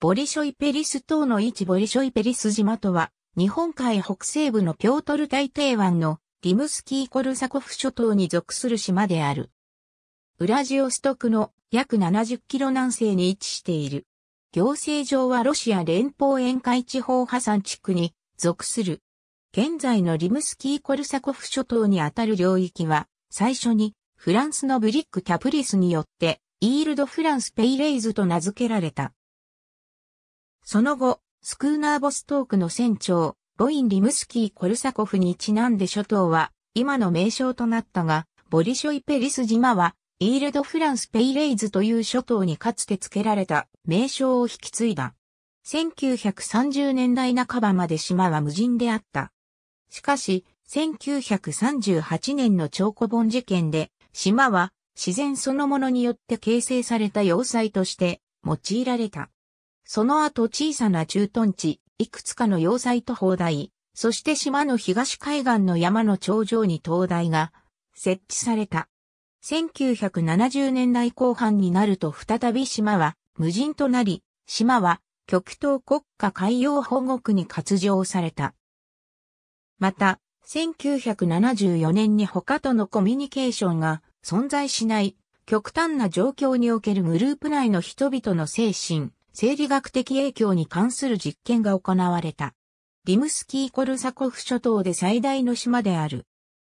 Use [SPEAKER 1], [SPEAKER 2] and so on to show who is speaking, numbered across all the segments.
[SPEAKER 1] ボリショイペリス島の位置ボリショイペリス島とは、日本海北西部のピョートル大帝湾のリムスキーコルサコフ諸島に属する島である。ウラジオストクの約70キロ南西に位置している。行政上はロシア連邦沿海地方破産地区に属する。現在のリムスキーコルサコフ諸島にあたる領域は、最初にフランスのブリック・キャプリスによって、イールド・フランス・ペイレイズと名付けられた。その後、スクーナーボストークの船長、ボイン・リムスキー・コルサコフにちなんで諸島は今の名称となったが、ボリショイ・ペリス島は、イールド・フランス・ペイレイズという諸島にかつて付けられた名称を引き継いだ。1930年代半ばまで島は無人であった。しかし、1938年の超古本事件で、島は自然そのものによって形成された要塞として用いられた。その後小さな駐屯地、いくつかの要塞と砲台、そして島の東海岸の山の頂上に灯台が設置された。1970年代後半になると再び島は無人となり、島は極東国家海洋保護区に割譲された。また、1974年に他とのコミュニケーションが存在しない極端な状況におけるグループ内の人々の精神、生理学的影響に関する実験が行われた。リムスキー・コルサコフ諸島で最大の島である。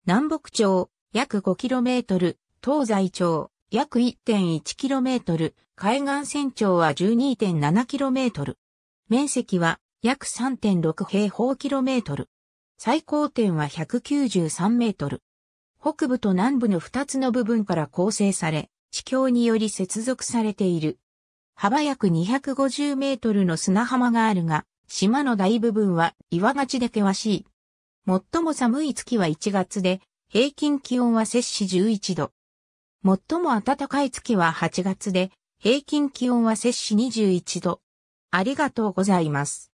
[SPEAKER 1] 南北町約 5km、東西町約 1.1km、海岸線長は 12.7km。面積は約3.6平方キロメートル。最高点は193メートル。北部と南部の2つの部分から構成され、地境により接続されている。幅約250メートルの砂浜があるが、島の大部分は岩がちで険しい。最も寒い月は1月で、平均気温は摂氏11度。最も暖かい月は8月で、平均気温は摂氏21度。ありがとうございます。